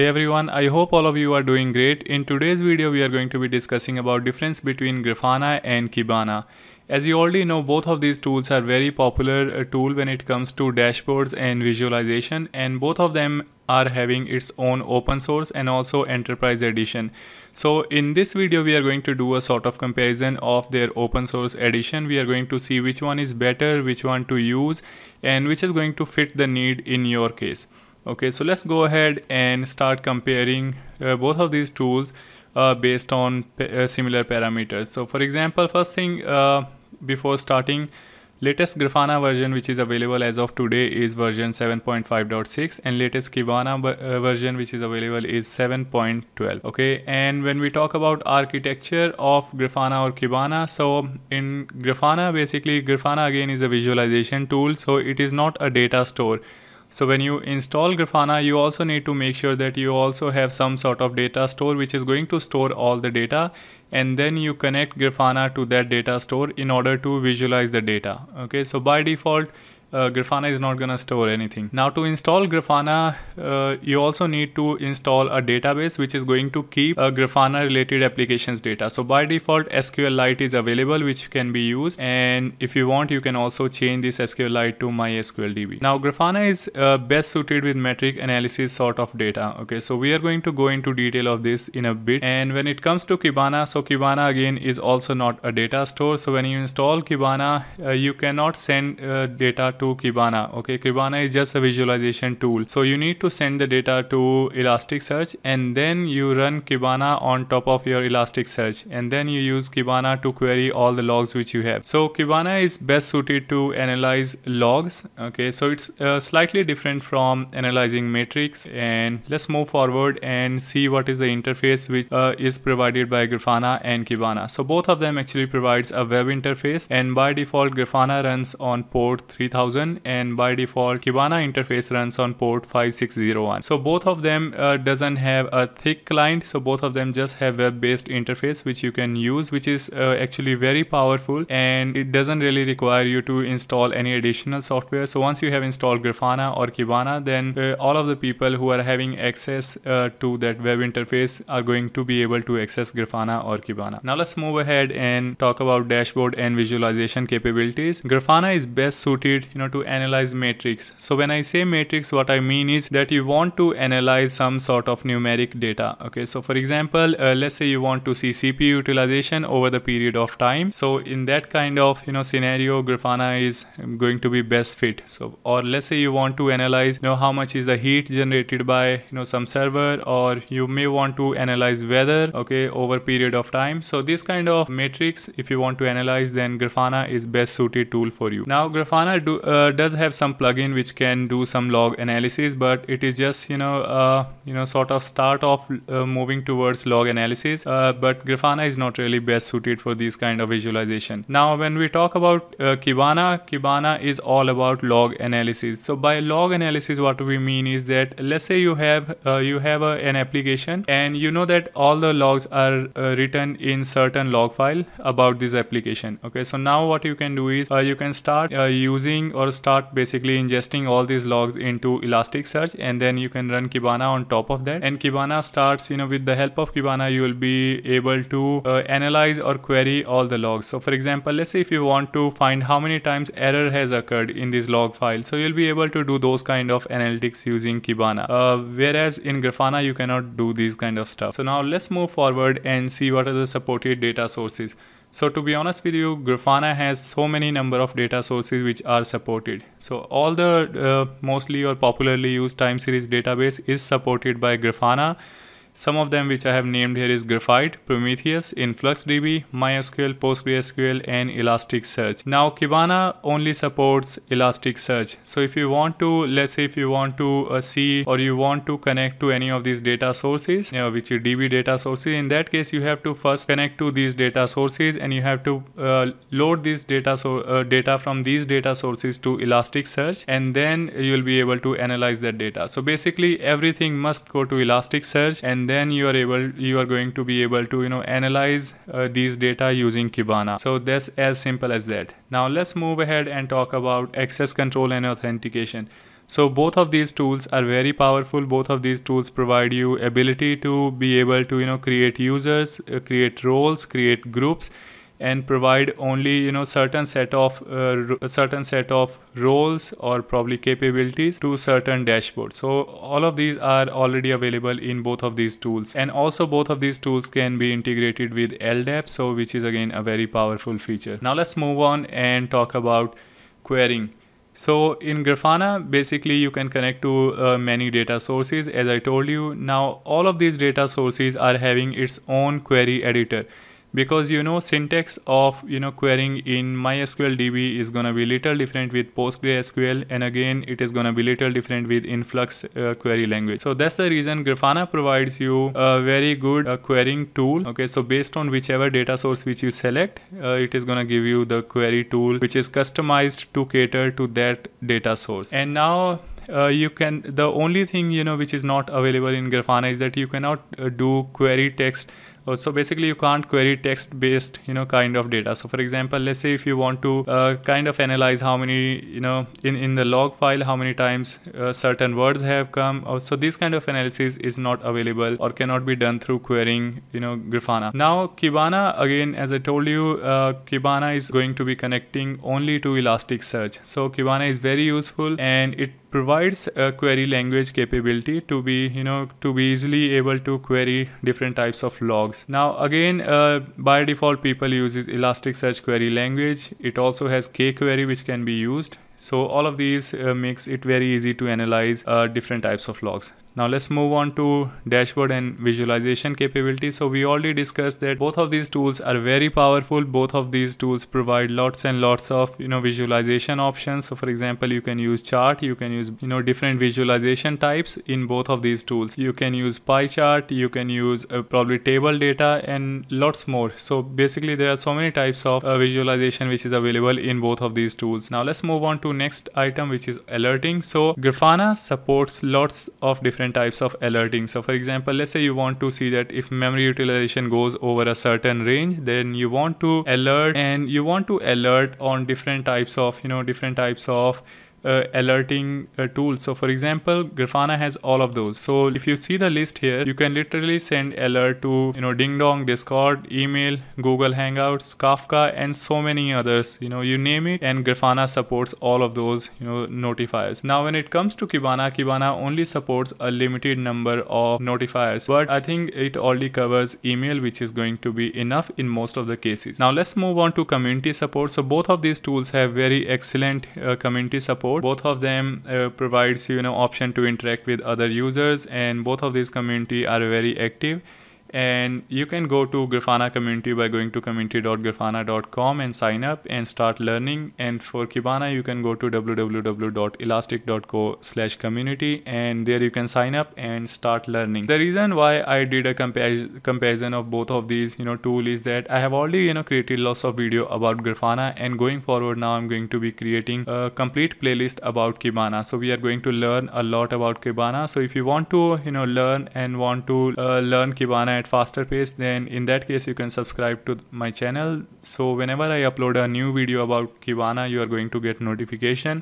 Hey everyone, I hope all of you are doing great. In today's video, we are going to be discussing about difference between Grafana and Kibana. As you already know, both of these tools are very popular uh, tool when it comes to dashboards and visualization and both of them are having its own open source and also enterprise edition. So in this video, we are going to do a sort of comparison of their open source edition. We are going to see which one is better, which one to use and which is going to fit the need in your case okay so let's go ahead and start comparing uh, both of these tools uh, based on uh, similar parameters so for example first thing uh, before starting latest grafana version which is available as of today is version 7.5.6 and latest kibana uh, version which is available is 7.12 okay and when we talk about architecture of grafana or kibana so in grafana basically grafana again is a visualization tool so it is not a data store so when you install Grafana, you also need to make sure that you also have some sort of data store which is going to store all the data and then you connect Grafana to that data store in order to visualize the data. Okay, so by default, uh, Grafana is not gonna store anything. Now to install Grafana, uh, you also need to install a database which is going to keep a uh, Grafana related applications data. So by default SQLite is available which can be used and if you want you can also change this SQLite to MySQLDB. Now Grafana is uh, best suited with metric analysis sort of data. Okay, so we are going to go into detail of this in a bit and when it comes to Kibana, so Kibana again is also not a data store. So when you install Kibana, uh, you cannot send uh, data to Kibana. Okay, Kibana is just a visualization tool. So you need to send the data to Elasticsearch and then you run Kibana on top of your Elasticsearch and then you use Kibana to query all the logs which you have. So Kibana is best suited to analyze logs. Okay, so it's uh, slightly different from analyzing metrics and let's move forward and see what is the interface which uh, is provided by Grafana and Kibana. So both of them actually provides a web interface and by default Grafana runs on port 3000 and by default Kibana interface runs on port 5601. So both of them uh, doesn't have a thick client so both of them just have web-based interface which you can use which is uh, actually very powerful and it doesn't really require you to install any additional software. So once you have installed Grafana or Kibana then uh, all of the people who are having access uh, to that web interface are going to be able to access Grafana or Kibana. Now let's move ahead and talk about dashboard and visualization capabilities. Grafana is best suited know to analyze matrix so when i say matrix what i mean is that you want to analyze some sort of numeric data okay so for example uh, let's say you want to see cpu utilization over the period of time so in that kind of you know scenario grafana is going to be best fit so or let's say you want to analyze you know how much is the heat generated by you know some server or you may want to analyze weather okay over period of time so this kind of matrix if you want to analyze then grafana is best suited tool for you now grafana do, uh, uh, does have some plugin which can do some log analysis, but it is just you know uh, you know sort of start off uh, moving towards log analysis. Uh, but Grafana is not really best suited for these kind of visualization. Now, when we talk about uh, Kibana, Kibana is all about log analysis. So by log analysis, what we mean is that let's say you have you have an application and you know that all the logs are written in certain log file about this application. Okay, so now what you can do is you can start using or start basically ingesting all these logs into Elasticsearch and then you can run Kibana on top of that. And Kibana starts, you know, with the help of Kibana, you will be able to uh, analyze or query all the logs. So for example, let's say if you want to find how many times error has occurred in this log file. So you'll be able to do those kind of analytics using Kibana. Uh, whereas in Grafana, you cannot do these kind of stuff. So now let's move forward and see what are the supported data sources. So to be honest with you, Grafana has so many number of data sources which are supported. So all the uh, mostly or popularly used time series database is supported by Grafana. Some of them which I have named here is Graphite, Prometheus, InfluxDB, MySQL, PostgreSQL and Elasticsearch. Now Kibana only supports Elasticsearch. So if you want to, let's say if you want to uh, see or you want to connect to any of these data sources, you know, which is DB data sources, in that case you have to first connect to these data sources and you have to uh, load these data, so, uh, data from these data sources to Elasticsearch and then you'll be able to analyze that data. So basically everything must go to Elasticsearch and and then you are able you are going to be able to you know analyze uh, these data using Kibana. So that's as simple as that. Now let's move ahead and talk about access control and authentication. So both of these tools are very powerful. Both of these tools provide you ability to be able to you know create users, uh, create roles, create groups and provide only you know certain set of uh, certain set of roles or probably capabilities to certain dashboards so all of these are already available in both of these tools and also both of these tools can be integrated with LDAP so which is again a very powerful feature now let's move on and talk about querying so in Grafana, basically you can connect to uh, many data sources as I told you. Now all of these data sources are having its own query editor because you know syntax of you know querying in mysql db is going to be little different with postgresql and again it is going to be little different with influx uh, query language so that's the reason grafana provides you a very good uh, querying tool okay so based on whichever data source which you select uh, it is going to give you the query tool which is customized to cater to that data source and now uh, you can the only thing you know which is not available in grafana is that you cannot uh, do query text Oh, so basically you can't query text based you know kind of data so for example let's say if you want to uh, kind of analyze how many you know in in the log file how many times uh, certain words have come oh, so this kind of analysis is not available or cannot be done through querying you know grafana now kibana again as i told you uh, kibana is going to be connecting only to elasticsearch so kibana is very useful and it provides a query language capability to be you know to be easily able to query different types of logs logs. Now again, uh, by default people uses Elasticsearch query language. It also has kQuery, which can be used. So all of these uh, makes it very easy to analyze uh, different types of logs. Now let's move on to dashboard and visualization capabilities. So we already discussed that both of these tools are very powerful. Both of these tools provide lots and lots of you know visualization options. So for example, you can use chart, you can use you know different visualization types in both of these tools. You can use pie chart, you can use uh, probably table data and lots more. So basically there are so many types of uh, visualization which is available in both of these tools. Now let's move on to next item which is alerting. So Grafana supports lots of different different types of alerting. So for example, let's say you want to see that if memory utilization goes over a certain range, then you want to alert and you want to alert on different types of, you know, different types of uh, alerting uh, tools. So for example, Grafana has all of those. So if you see the list here, you can literally send alert to, you know, Ding Dong, Discord, email, Google Hangouts, Kafka, and so many others, you know, you name it. And Grafana supports all of those, you know, notifiers. Now, when it comes to Kibana, Kibana only supports a limited number of notifiers, but I think it already covers email, which is going to be enough in most of the cases. Now let's move on to community support. So both of these tools have very excellent uh, community support support. Both of them uh, provides you know option to interact with other users and both of these community are very active and you can go to grafana community by going to community.grafana.com and sign up and start learning and for kibana you can go to www.elastic.co slash community and there you can sign up and start learning the reason why i did a compar comparison of both of these you know tool is that i have already you know created lots of video about grafana and going forward now i'm going to be creating a complete playlist about kibana so we are going to learn a lot about kibana so if you want to you know learn and want to uh, learn kibana at faster pace then in that case you can subscribe to my channel so whenever i upload a new video about kibana you are going to get notification